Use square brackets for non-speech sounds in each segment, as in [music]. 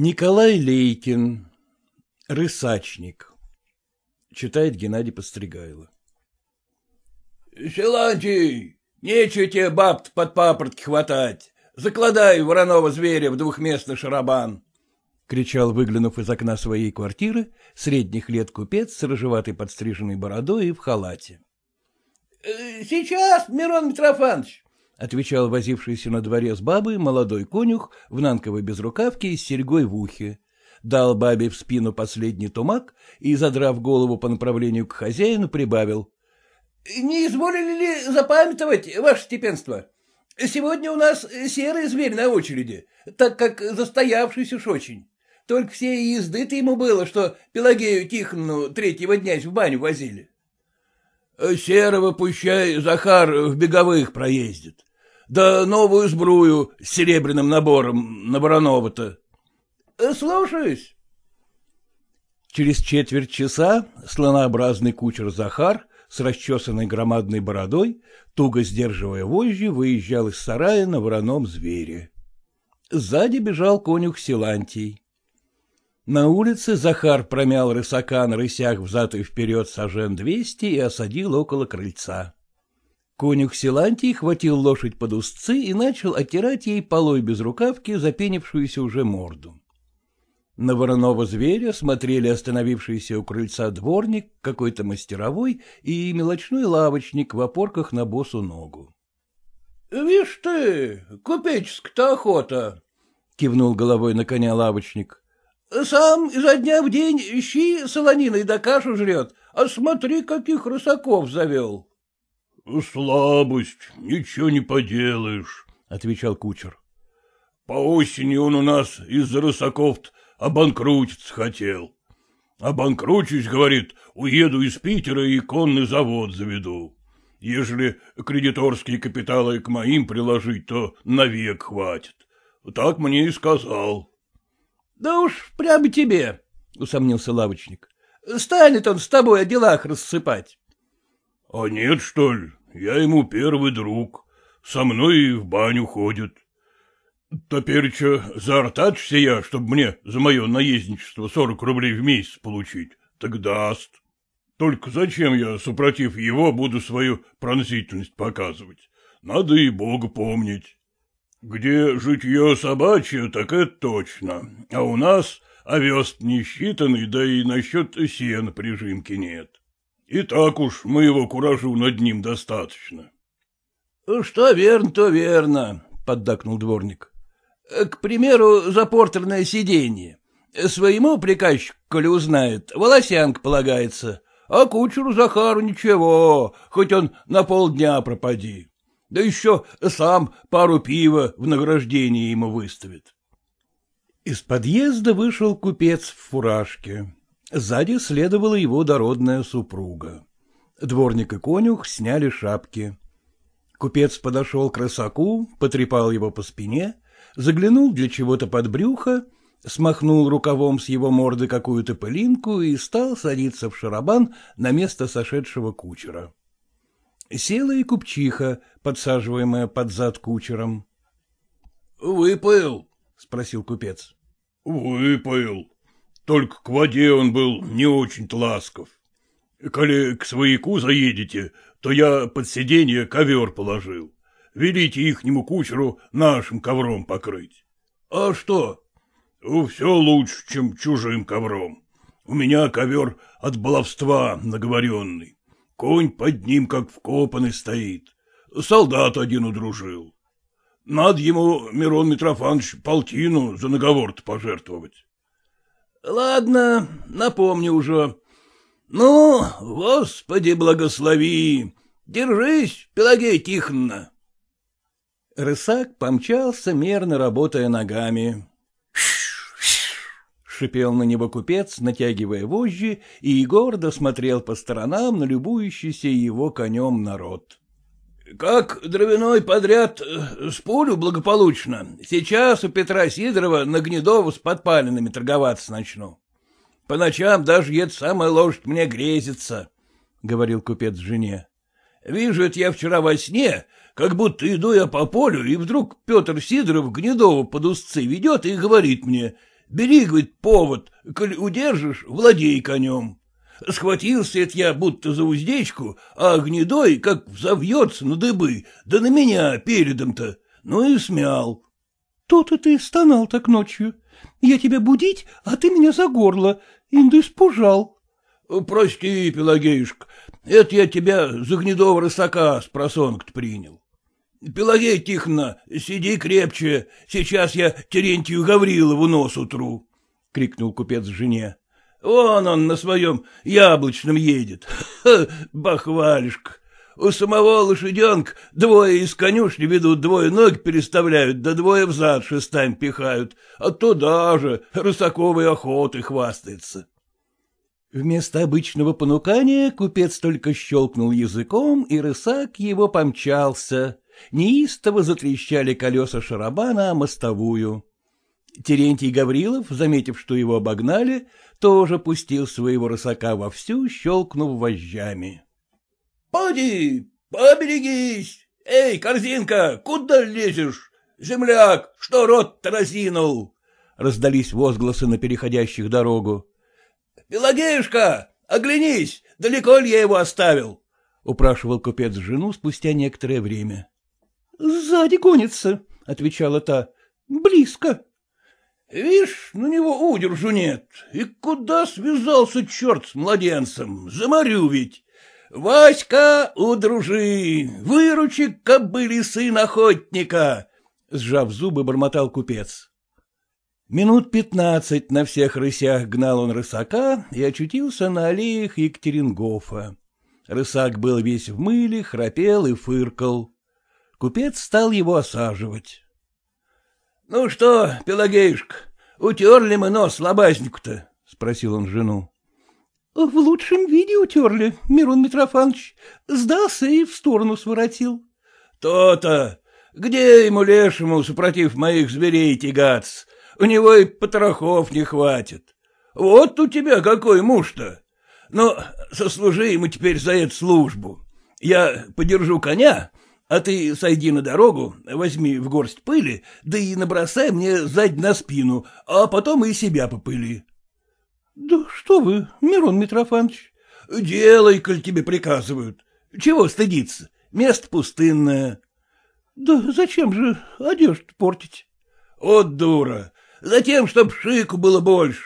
Николай Лейкин. Рысачник. Читает Геннадий Постригайло. Силантий, нечего тебе бабт под папоротки хватать. Закладай вороного зверя в двухместный шарабан. — кричал, выглянув из окна своей квартиры, средних лет купец с рыжеватой подстриженной бородой и в халате. «Э, — Сейчас, Мирон Митрофанович. — отвечал возившийся на дворе с бабой молодой конюх в нанковой безрукавке с серьгой в ухе. Дал бабе в спину последний тумак и, задрав голову по направлению к хозяину, прибавил. — Не изволили ли запамятовать, ваше степенство? Сегодня у нас серый зверь на очереди, так как застоявшийся уж очень. Только все езды-то ему было, что Пелагею Тихону третьего дня в баню возили. — Серого пущай Захар в беговых проездит, да новую сбрую с серебряным набором на Баранова-то. Э, — Слушаюсь. Через четверть часа слонообразный кучер Захар с расчесанной громадной бородой, туго сдерживая вожжи, выезжал из сарая на вороном звере. Сзади бежал конюх Силантий. На улице Захар промял рысака на рысях взад и вперед сажен двести и осадил около крыльца. Конюх Силантий хватил лошадь под узцы и начал оттирать ей полой без рукавки запенившуюся уже морду. На вороного зверя смотрели остановившиеся у крыльца дворник, какой-то мастеровой и мелочной лавочник в опорках на босу ногу. — Вишь ты, купеческая-то охота! — кивнул головой на коня лавочник. — Сам изо дня в день щи солониной да кашу жрет, а смотри, каких рысаков завел. —— Слабость, ничего не поделаешь, — отвечал кучер. — По осени он у нас из-за рысаков обанкрутиться хотел. Обанкручусь, говорит, уеду из Питера и конный завод заведу. Ежели кредиторские капиталы к моим приложить, то навек хватит. Так мне и сказал. — Да уж прямо тебе, — усомнился лавочник. — Станет он с тобой о делах рассыпать. — А нет, что ли? Я ему первый друг, со мной в баню ходит. Топереча заортачься я, чтобы мне за мое наездничество сорок рублей в месяц получить, так даст. Только зачем я, супротив его, буду свою пронзительность показывать? Надо и Бога помнить. Где житье собачье, так это точно, а у нас овес не считанный, да и насчет сена прижимки нет. И так уж моего куражу над ним достаточно. — Что верно, то верно, — поддакнул дворник. — К примеру, запортерное сиденье. Своему приказчик, коли узнает, волосянка полагается, а кучеру Захару ничего, хоть он на полдня пропади. Да еще сам пару пива в награждение ему выставит. Из подъезда вышел купец в фуражке. Сзади следовала его дородная супруга. Дворник и конюх сняли шапки. Купец подошел к рысаку, потрепал его по спине, заглянул для чего-то под брюхо, смахнул рукавом с его морды какую-то пылинку и стал садиться в шарабан на место сошедшего кучера. Села и купчиха, подсаживаемая под зад кучером. — Выпоил? — спросил купец. — Выпоил, только к воде он был не очень-то ласков. Коли к свояку заедете, то я под сиденье ковер положил. Велите ихнему кучеру нашим ковром покрыть. А что? Все лучше, чем чужим ковром. У меня ковер от баловства наговоренный. Конь под ним, как вкопанный, стоит. Солдат один удружил. Надо ему, Мирон Митрофанович, полтину за наговор пожертвовать. Ладно, напомню уже. Ну, Господи, благослови! Держись, Пелагея Тихонна! Рысак помчался, мерно работая ногами. Шипел на него купец, натягивая вожжи, и гордо смотрел по сторонам на любующийся его конем народ. — Как дровяной подряд э, с пулю благополучно, сейчас у Петра Сидорова на Гнедову с подпалинами торговаться начну. По ночам даже ед самая лошадь мне грезится, — говорил купец жене. — Вижу это я вчера во сне, как будто иду я по полю, и вдруг Петр Сидоров гнедову под узцы ведет и говорит мне, «Бери, — говорит, — повод, коль удержишь, владей конем». Схватился это я будто за уздечку, а гнедой как завьется на дыбы, да на меня передом-то, ну и смял. То-то ты стонал так ночью. Я тебя будить, а ты меня за горло, инду испужал. Прости, Пелагеюшка, это я тебя за гнедого рысака с просонг принял. Пелагея Тихона, сиди крепче, сейчас я Терентию Гаврилову нос утру, — крикнул купец жене. Вон он на своем яблочном едет. Ха, бахвалишка. У самого лошаденка двое из конюшни ведут, двое ног переставляют, да двое взад шестами пихают, а туда же рысаковой охоты хвастается. Вместо обычного понукания купец только щелкнул языком, и рысак его помчался. Неистово затрещали колеса шарабана о мостовую. Терентий Гаврилов, заметив, что его обогнали, тоже пустил своего рысака вовсю, щелкнув вожжами. — Поди, поберегись! Эй, корзинка, куда лезешь? Земляк, что рот-то разинул? — раздались возгласы на переходящих дорогу. — Пелагеюшка, оглянись, далеко ли я его оставил? — упрашивал купец жену спустя некоторое время. — Сзади гонится, — отвечала та. — Близко. Вишь, на него удержу нет. И куда связался черт с младенцем? Заморю ведь. Васька, удружи, выручи кобыли сын охотника, — сжав зубы, бормотал купец. Минут пятнадцать на всех рысях гнал он рысака и очутился на аллеях Екатерингофа. Рысак был весь в мыле, храпел и фыркал. Купец стал его осаживать. — Ну что, Пелагеюшка, утерли мы нос лобазнику-то? — спросил он жену. — В лучшем виде утерли, Мирон Митрофанович. Сдался и в сторону своротил. То — То-то! Где ему лешему, супротив моих зверей, тягаться? У него и потрохов не хватит. Вот у тебя какой муж-то! Но ну, сослужи ему теперь за эту службу. Я подержу коня, а ты сойди на дорогу, возьми в горсть пыли, да и набросай мне сзади на спину, а потом и себя попыли. — Да что вы, Мирон Митрофанович. — Делай, коль тебе приказывают. Чего стыдиться? Место пустынное. — Да зачем же одежду портить? — От дура! Затем, чтоб шику было больше.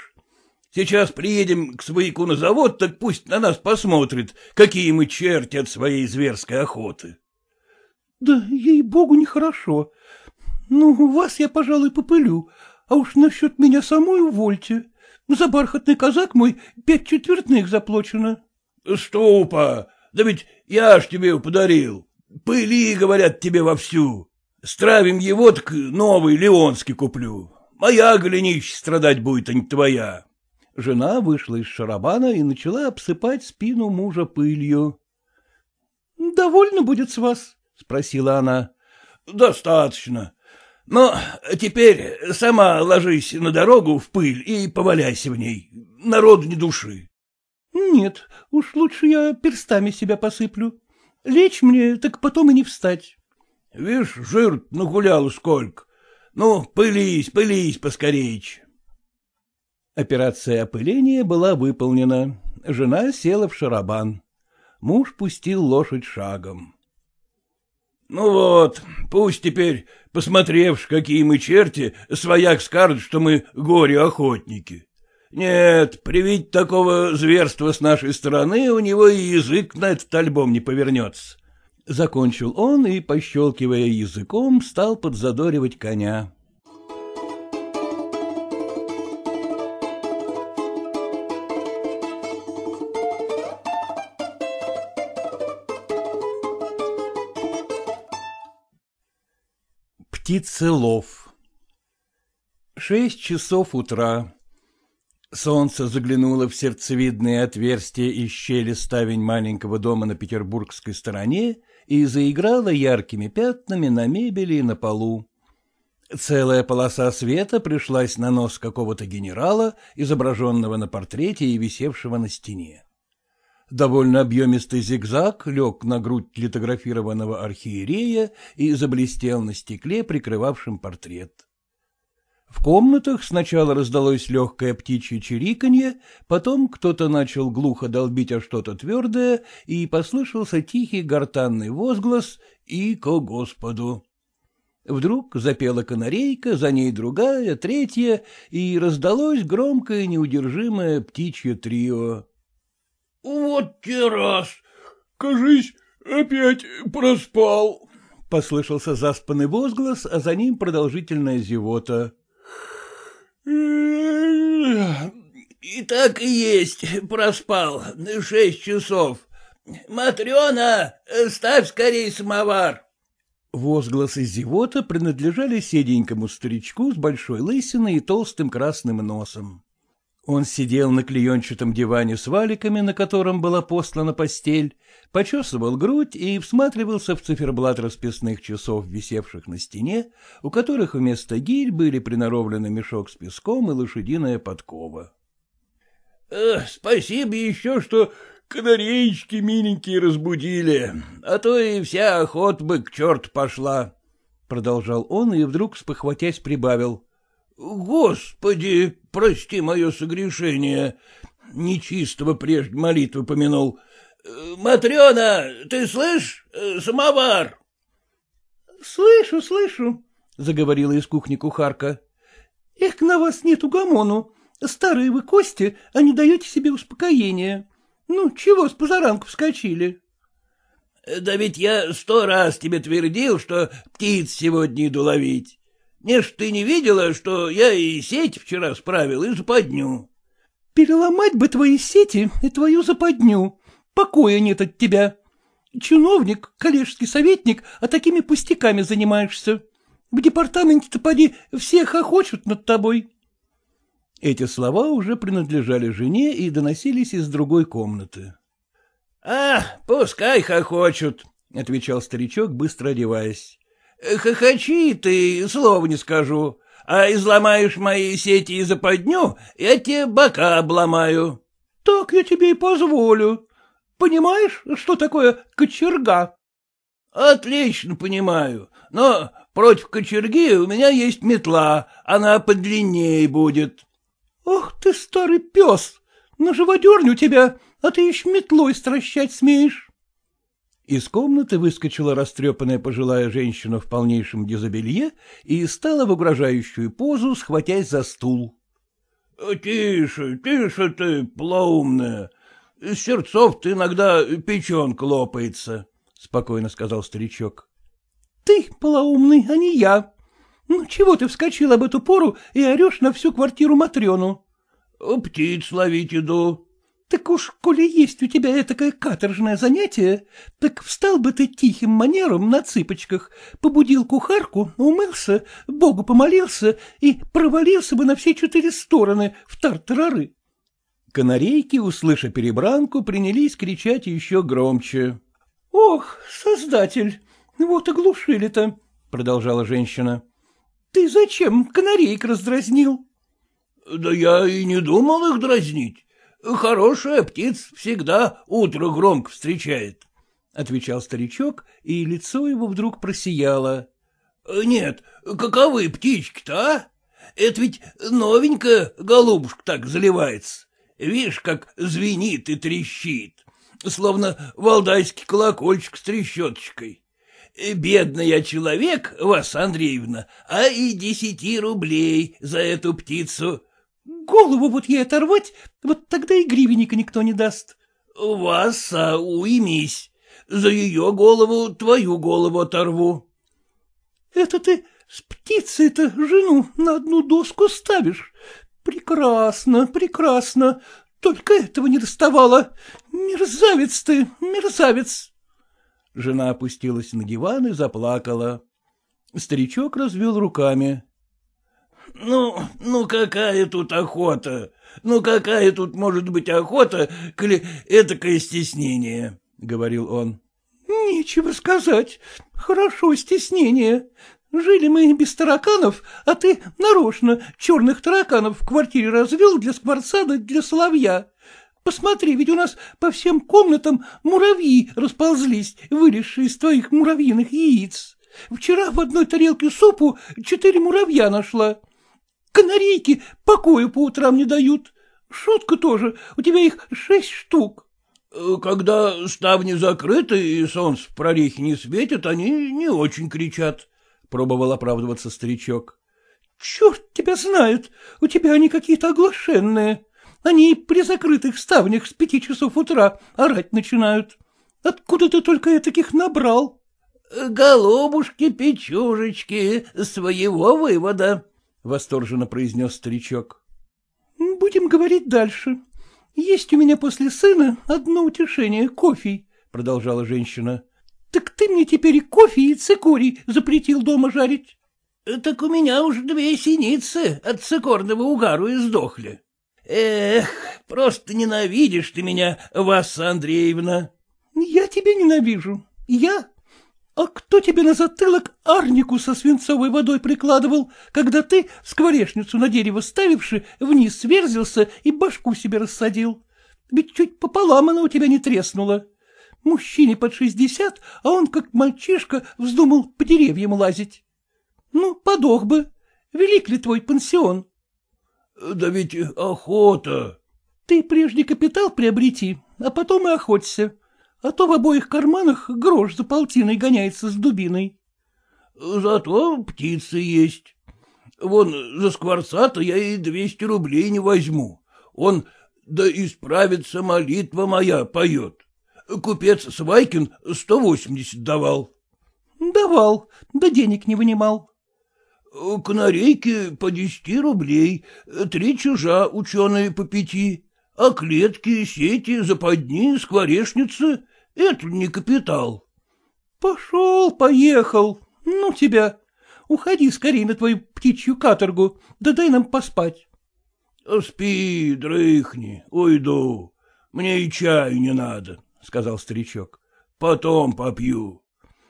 Сейчас приедем к свояку на завод, так пусть на нас посмотрит, какие мы черти от своей зверской охоты. — да, ей-богу, нехорошо. Ну, вас я, пожалуй, попылю, а уж насчет меня самой увольте. За бархатный казак мой пять четвертных заплачено. — Ступа! Да ведь я ж тебе подарил. Пыли, говорят, тебе вовсю. Стравим его, так новый леонский куплю. Моя голенища страдать будет, а не твоя. Жена вышла из шарабана и начала обсыпать спину мужа пылью. — Довольно будет с вас спросила она. — Достаточно. Но теперь сама ложись на дорогу в пыль и поваляйся в ней. Народ не души. — Нет, уж лучше я перстами себя посыплю. Лечь мне, так потом и не встать. — Вишь, жир нагулял сколько. Ну, пылись, пылись поскорейч. Операция опыления была выполнена. Жена села в шарабан. Муж пустил лошадь шагом. Ну вот, пусть теперь, посмотревши, какие мы черти, свояк скажет, что мы горе-охотники. Нет, привить такого зверства с нашей стороны у него и язык на этот альбом не повернется. Закончил он и, пощелкивая языком, стал подзадоривать коня. Птицелов Шесть часов утра. Солнце заглянуло в сердцевидные отверстия и щели ставень маленького дома на петербургской стороне и заиграло яркими пятнами на мебели и на полу. Целая полоса света пришлась на нос какого-то генерала, изображенного на портрете и висевшего на стене довольно объемистый зигзаг лег на грудь литографированного архиерея и заблестел на стекле, прикрывавшем портрет. В комнатах сначала раздалось легкое птичье чириканье, потом кто-то начал глухо долбить о что-то твердое, и послышался тихий гортанный возглас «И ко Господу!». Вдруг запела канарейка, за ней другая, третья, и раздалось громкое неудержимое птичье трио. — Вот те раз! Кажись, опять проспал! — послышался заспанный возглас, а за ним продолжительная зевота. — И так и есть, проспал, на шесть часов. Матрена, ставь скорее самовар! Возгласы зевота принадлежали седенькому старичку с большой лысиной и толстым красным носом. Он сидел на клеенчатом диване с валиками, на котором была послана постель, почесывал грудь и всматривался в циферблат расписных часов, висевших на стене, у которых вместо гирь были приноровлены мешок с песком и лошадиная подкова. Э, спасибо еще, что канареечки миленькие разбудили, а то и вся охота бы к черту пошла, — продолжал он и вдруг, спохватясь, прибавил. — Господи, прости мое согрешение, нечистого прежде молитвы помянул. Э, Матрена, ты слышишь, э, самовар? Слышу, слышу, заговорила из кухни кухарка. Эх, на вас нет угомону. Старые вы кости, а не даете себе успокоения. Ну, чего с позаранку вскочили? — Да ведь я сто раз тебе твердил, что птиц сегодня иду ловить. Не ж ты не видела, что я и сеть вчера справил, и западню. — Переломать бы твои сети и твою западню. Покоя нет от тебя. Чиновник, коллежский советник, а такими пустяками занимаешься. В департаменте-то поди, все хохочут над тобой. Эти слова уже принадлежали жене и доносились из другой комнаты. — А, пускай хохочут, — отвечал старичок, быстро одеваясь. Хохочи ты, слова не скажу, а изломаешь мои сети и западню, я тебе бока обломаю. — Так я тебе и позволю. Понимаешь, что такое кочерга? — Отлично понимаю, но против кочерги у меня есть метла, она подлиннее будет. — Ох ты, старый пес, на живодерню тебя, а ты еще метлой стращать смеешь. Из комнаты выскочила растрепанная пожилая женщина в полнейшем дезобелье и стала в угрожающую позу, схватясь за стул. «Э, — Тише, тише ты, плаумная. Из сердцов ты иногда печенка лопается, — спокойно сказал старичок. — Ты полоумный, а не я. Ну, чего ты вскочил об эту пору и орешь на всю квартиру Матрёну? «Э, — Птиц ловить иду. Так уж, коли есть у тебя этакое каторжное занятие, так встал бы ты тихим манером на цыпочках, побудил кухарку, умылся, Богу помолился и провалился бы на все четыре стороны в тартарары. Канарейки, услыша перебранку, принялись кричать еще громче. — Ох, создатель, вот и глушили — продолжала женщина. — Ты зачем канарейк раздразнил? — Да я и не думал их дразнить. Хорошая птица всегда утро громко встречает, — отвечал старичок, и лицо его вдруг просияло. — Нет, каковы птички-то, а? Это ведь новенькая голубушка так заливается. Видишь, как звенит и трещит, словно валдайский колокольчик с трещоточкой. Бедный я человек, вас, Андреевна, а и десяти рублей за эту птицу Голову вот ей оторвать, вот тогда и гривенника никто не даст. — Васа, уймись. За ее голову твою голову оторву. — Это ты с птицей-то жену на одну доску ставишь? Прекрасно, прекрасно. Только этого не доставало. Мерзавец ты, мерзавец. Жена опустилась на диван и заплакала. Старичок развел руками. Ну, ну какая тут охота? Ну какая тут может быть охота, коли этакое стеснение? — говорил он. — Нечего сказать. Хорошо стеснение. Жили мы без тараканов, а ты нарочно черных тараканов в квартире развел для скворца да для соловья. Посмотри, ведь у нас по всем комнатам муравьи расползлись, вылезшие из твоих муравьиных яиц. Вчера в одной тарелке супу четыре муравья нашла. Канарейки покоя по утрам не дают. Шутка тоже, у тебя их шесть штук. Э, когда ставни закрыты и солнце в прорехе не светит, они не очень кричат, — пробовал оправдываться старичок. — Черт тебя знает, у тебя они какие-то оглашенные. Они при закрытых ставнях с пяти часов утра орать начинают. Откуда ты только я таких набрал? Э, — Голубушки-печужечки, своего вывода, — восторженно произнес старичок. — Будем говорить дальше. Есть у меня после сына одно утешение — кофе, — продолжала женщина. — Так ты мне теперь и кофе, и цикорий запретил дома жарить. — Так у меня уж две синицы от цикорного угару и сдохли. — Эх, просто ненавидишь ты меня, Васа Андреевна. — Я тебя ненавижу. Я а кто тебе на затылок арнику со свинцовой водой прикладывал, когда ты, скворечницу на дерево ставивши, вниз сверзился и башку себе рассадил? Ведь чуть пополам она у тебя не треснула. Мужчине под шестьдесят, а он, как мальчишка, вздумал по деревьям лазить. Ну, подох бы. Велик ли твой пансион? — Да ведь охота. — Ты прежде капитал приобрети, а потом и охоться а то в обоих карманах грош за полтиной гоняется с дубиной. — Зато птицы есть. Вон за скворца-то я и двести рублей не возьму. Он «Да исправится молитва моя» поет. Купец Свайкин сто восемьдесят давал. — Давал, да денег не вынимал. — Канарейки по десяти рублей, три чужа, ученые по пяти, а клетки, сети, западни, скворечницы — Это не капитал. — Пошел, поехал. Ну тебя. Уходи скорее на твою птичью каторгу, да дай нам поспать. — Спи, дрыхни, уйду. Мне и чаю не надо, — сказал старичок. — Потом попью.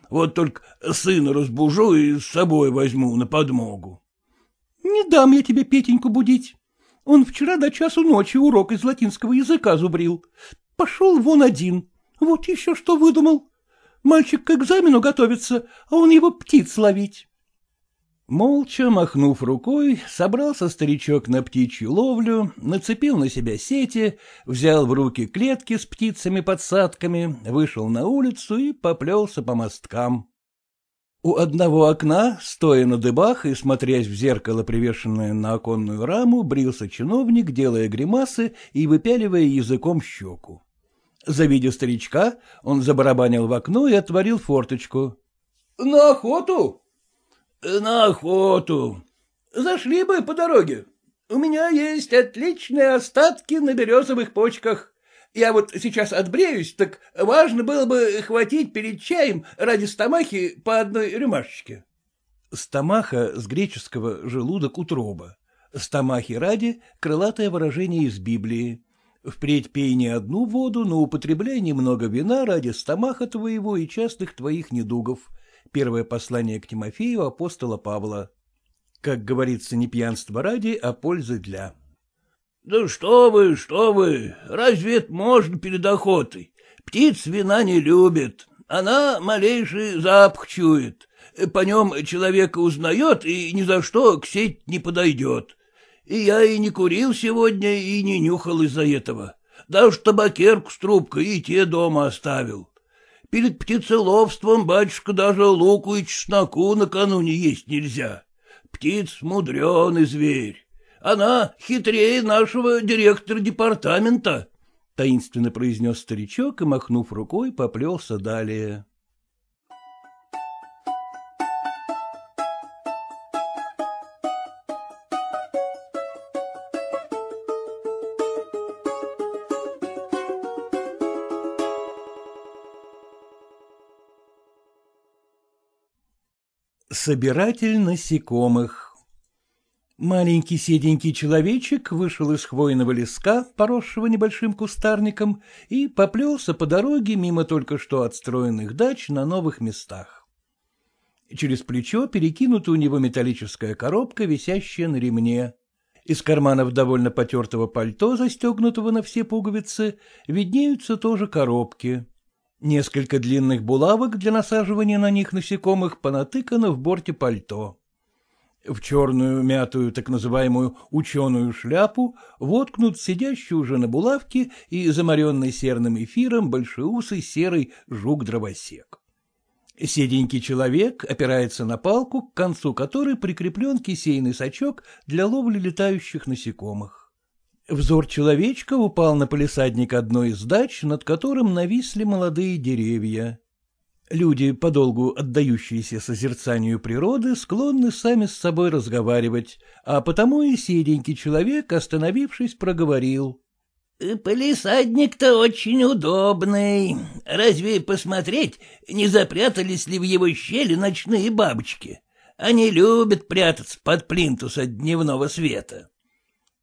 Вот только сына разбужу и с собой возьму на подмогу. — Не дам я тебе Петеньку будить. Он вчера до часу ночи урок из латинского языка зубрил. Пошел вон один. Вот еще что выдумал. Мальчик к экзамену готовится, а он его птиц ловить. Молча махнув рукой, собрался старичок на птичью ловлю, нацепил на себя сети, взял в руки клетки с птицами-подсадками, вышел на улицу и поплелся по мосткам. У одного окна, стоя на дыбах и смотрясь в зеркало, привешенное на оконную раму, брился чиновник, делая гримасы и выпяливая языком щеку. Завидя старичка, он забарабанил в окно и отворил форточку. — На охоту? «Э, — На охоту. Зашли бы по дороге. У меня есть отличные остатки на березовых почках. Я вот сейчас отбреюсь, так важно было бы хватить перед чаем ради стомахи по одной рюмашечке. Стомаха с греческого «желудок утроба». Стомахи ради — крылатое выражение из Библии. Впредь пей не одну воду, но употребляй немного вина ради стомаха твоего и частных твоих недугов. Первое послание к Тимофею апостола Павла. Как говорится, не пьянство ради, а пользы для. — Да что вы, что вы, разве это можно перед охотой? Птиц вина не любит, она малейший запах чует. По нем человека узнает и ни за что к сеть не подойдет. И я и не курил сегодня, и не нюхал из-за этого. Даже табакерку с трубкой и те дома оставил. Перед птицеловством, батюшка, даже луку и чесноку накануне есть нельзя. Птиц — мудреный зверь. Она хитрее нашего директора департамента, — таинственно произнес старичок и, махнув рукой, поплелся далее. Собиратель насекомых Маленький седенький человечек вышел из хвойного леска, поросшего небольшим кустарником, и поплелся по дороге мимо только что отстроенных дач на новых местах. Через плечо перекинута у него металлическая коробка, висящая на ремне. Из карманов довольно потертого пальто, застегнутого на все пуговицы, виднеются тоже коробки. Несколько длинных булавок для насаживания на них насекомых понатыкано в борте пальто. В черную мятую так называемую ученую шляпу воткнут сидящий уже на булавке и замаренный серным эфиром большеусый серый жук-дровосек. Седенький человек опирается на палку, к концу которой прикреплен кисейный сачок для ловли летающих насекомых. Взор человечка упал на полисадник одной из дач, над которым нависли молодые деревья. Люди, подолгу отдающиеся созерцанию природы, склонны сами с собой разговаривать, а потому и седенький человек, остановившись, проговорил. «Э, — Полисадник-то очень удобный. Разве посмотреть, не запрятались ли в его щели ночные бабочки? Они любят прятаться под плинтус от дневного света.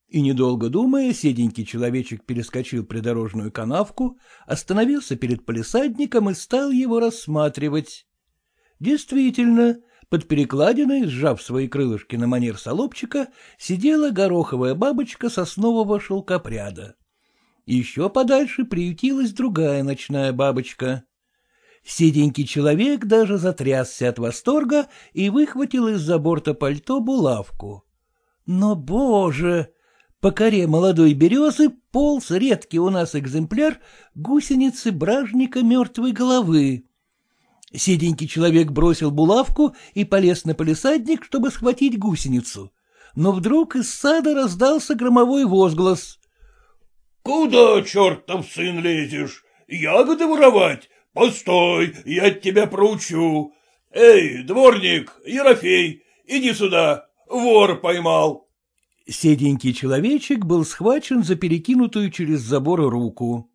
И, недолго думая, седенький человечек перескочил придорожную канавку, остановился перед полисадником и стал его рассматривать. Действительно, под перекладиной, сжав свои крылышки на манер солопчика, сидела гороховая бабочка соснового шелкопряда. Еще подальше приютилась другая ночная бабочка. Седенький человек даже затрясся от восторга и выхватил из-за борта пальто булавку. Но, боже! По коре молодой березы полз редкий у нас экземпляр гусеницы бражника мертвой головы. Седенький человек бросил булавку и полез на полисадник, чтобы схватить гусеницу. Но вдруг из сада раздался громовой возглас. — Куда, чертов сын, лезешь? Ягоды воровать? Постой, я тебя проучу. Эй, дворник, Ерофей, иди сюда, вор поймал. Седенький человечек был схвачен за перекинутую через забор руку.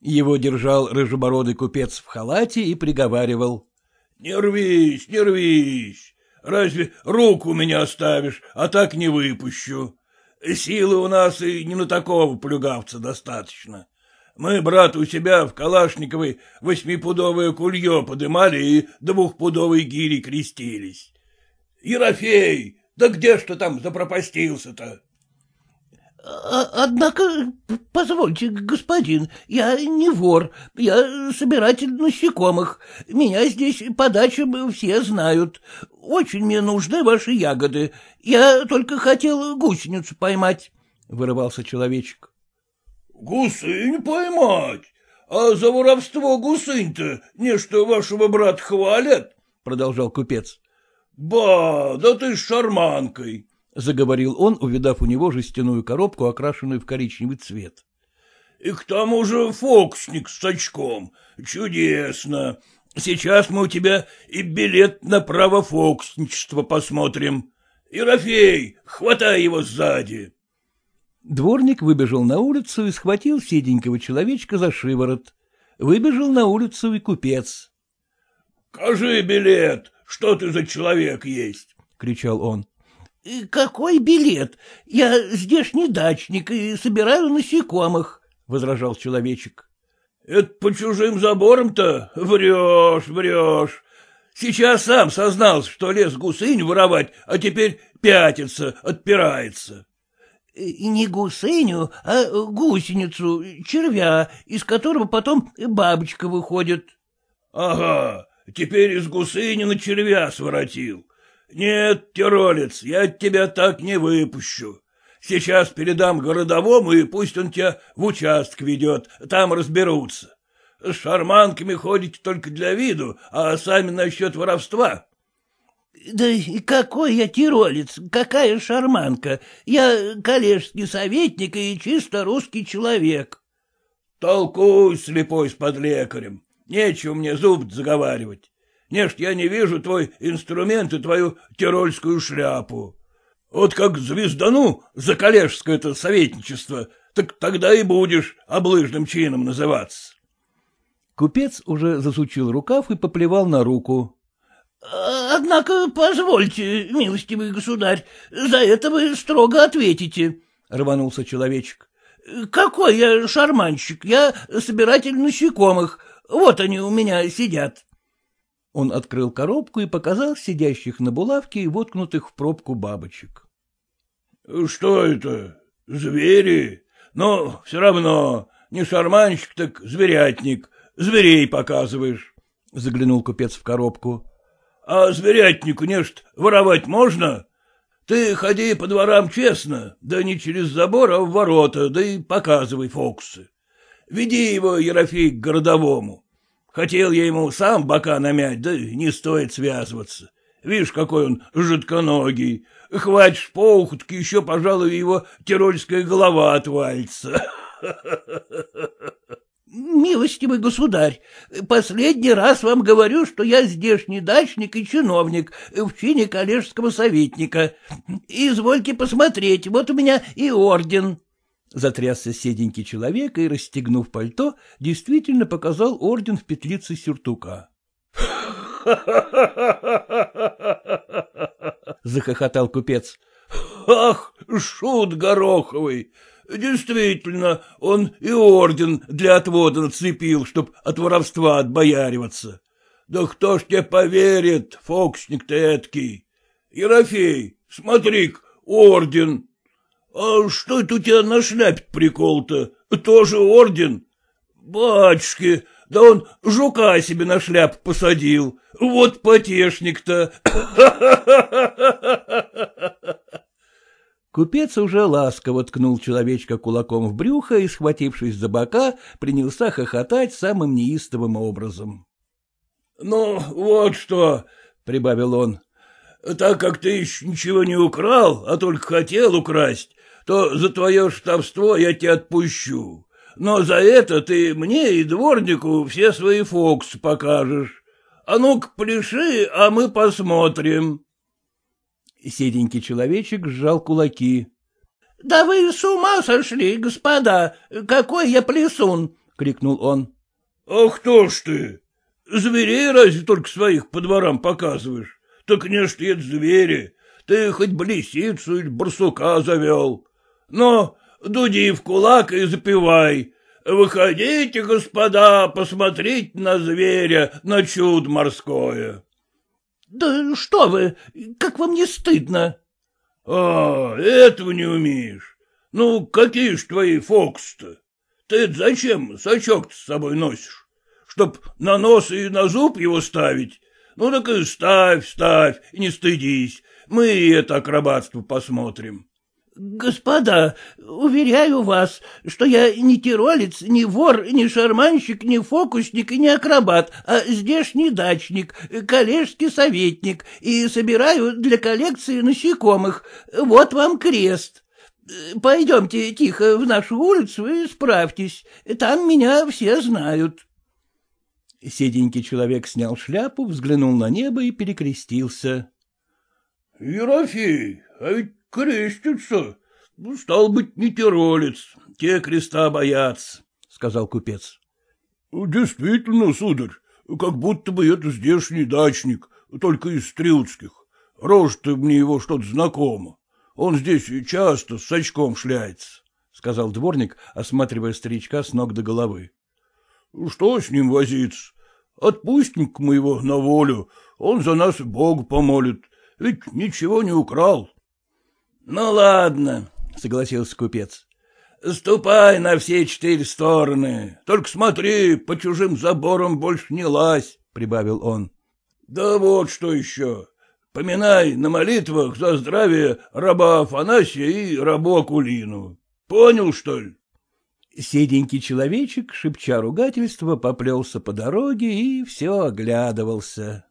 Его держал рыжебородый купец в халате и приговаривал. — Не рвись, не рвись! Разве руку меня оставишь, а так не выпущу. Силы у нас и не на такого плюгавца достаточно. Мы, брат, у себя в Калашниковой восьмипудовое кулье подымали и двухпудовой гири крестились. Ерофей, да где ж ты там запропастился-то? А, однако, позвольте, господин, я не вор, я собиратель насекомых. Меня здесь по дачам все знают. Очень мне нужны ваши ягоды. Я только хотел гусеницу поймать, — вырывался человечек. — Гусынь поймать? А за воровство гусынь-то нечто вашего брата хвалят, — продолжал купец. Ба, да ты с шарманкой! — заговорил он, увидав у него жестяную коробку, окрашенную в коричневый цвет. — И к тому же фокусник с очком. Чудесно! Сейчас мы у тебя и билет на право фокусничества посмотрим. Ерофей, хватай его сзади! Дворник выбежал на улицу и схватил седенького человечка за шиворот. Выбежал на улицу и купец. — Кажи билет, что ты за человек есть? — кричал он. — Какой билет? Я здешний дачник и собираю насекомых, — возражал человечек. — Это по чужим заборам-то? Врешь, врешь. Сейчас сам сознался, что лес гусынь воровать, а теперь пятится, отпирается. — Не гусыню, а гусеницу, червя, из которого потом бабочка выходит. — Ага, Теперь из гусыни на червя своротил. Нет, Тиролец, я тебя так не выпущу. Сейчас передам городовому, и пусть он тебя в участок ведет, там разберутся. С шарманками ходите только для виду, а сами насчет воровства. — Да и какой я тиролец, какая шарманка? Я коллежский советник и чисто русский человек. — Толкуй, слепой, с подлекарем. Нечего мне зуб заговаривать. не ж, я не вижу твой инструмент и твою тирольскую шляпу. Вот как звездану за коллежское-то советничество, так тогда и будешь облыжным чином называться. Купец уже засучил рукав и поплевал на руку. — Однако, позвольте, милостивый государь, за это вы строго ответите, — рванулся человечек. — Какой я шарманщик? Я собиратель насекомых, вот они у меня сидят. Он открыл коробку и показал сидящих на булавке и воткнутых в пробку бабочек. — Что это? Звери? Но ну, все равно, не шарманщик, так зверятник. Зверей показываешь, — заглянул купец в коробку. — А зверятнику, нечто, воровать можно? Ты ходи по дворам честно, да не через забор, а в ворота, да и показывай фокусы. Веди его, Ерофей, к городовому. Хотел я ему сам бока намять, да не стоит связываться. Видишь, какой он жидконогий. Хватит по ухутке, еще, пожалуй, его тирольская голова отвалится. [laughs] Милостивый государь, последний раз вам говорю, что я здешний дачник и чиновник в чине коллежского советника. Извольте посмотреть, вот у меня и орден. Затрясся седенький человек и, расстегнув пальто, действительно показал орден в петлице сюртука. [laughs] Захохотал купец. «Ах, шут гороховый! Действительно, он и орден для отвода нацепил, чтоб от воровства отбояриваться. Да кто ж тебе поверит, фоксник ты эткий? Ерофей, смотри орден!» — А что это у тебя на шляпе прикол-то? Тоже орден? — Батюшки, да он жука себе на шляп посадил. Вот потешник-то. Купец уже ласково ткнул человечка кулаком в брюхо и, схватившись за бока, принялся хохотать самым неистовым образом. — Ну, вот что, — прибавил он, — так как ты еще ничего не украл, а только хотел украсть, то за твое штабство я тебя отпущу. Но за это ты мне и дворнику все свои фоксы покажешь. А ну-ка, пляши, а мы посмотрим. Седенький человечек сжал кулаки. — Да вы с ума сошли, господа! Какой я плясун! — крикнул он. — Ах, кто ж ты! Зверей разве только своих по дворам показываешь? Так не ж это звери. Ты хоть блесицу или барсука завел. Но дуди в кулак и запивай. Выходите, господа, посмотреть на зверя, на чуд морское. — Да что вы, как вам не стыдно? — А, этого не умеешь. Ну, какие ж твои фоксы-то? Ты зачем сачок с собой носишь? Чтоб на нос и на зуб его ставить? Ну так и ставь, ставь, и не стыдись. Мы это акробатство посмотрим. — Господа, уверяю вас, что я не тиролец, не вор, не шарманщик, не фокусник и не акробат, а здешний дачник, коллежский советник, и собираю для коллекции насекомых. Вот вам крест. Пойдемте тихо в нашу улицу и справьтесь, там меня все знают. Седенький человек снял шляпу, взглянул на небо и перекрестился. — Ерофей, а ведь крестится. Ну, стал быть, не тиролец, те креста боятся, — сказал купец. Ну, — Действительно, сударь, как будто бы это здешний дачник, только из Стрилцких. Рожь-то мне его что-то знакомо. Он здесь часто с очком шляется, — сказал дворник, осматривая старичка с ног до головы. Ну, — Что с ним возиться? Отпустим-ка мы его на волю, он за нас Бог помолит, ведь ничего не украл. Ну, ладно, — согласился купец. — Ступай на все четыре стороны, только смотри, по чужим заборам больше не лазь, — прибавил он. — Да вот что еще. Поминай на молитвах за здравие раба Афанасия и Раба Кулину. Понял, что ли? Седенький человечек, шепча ругательство, поплелся по дороге и все оглядывался.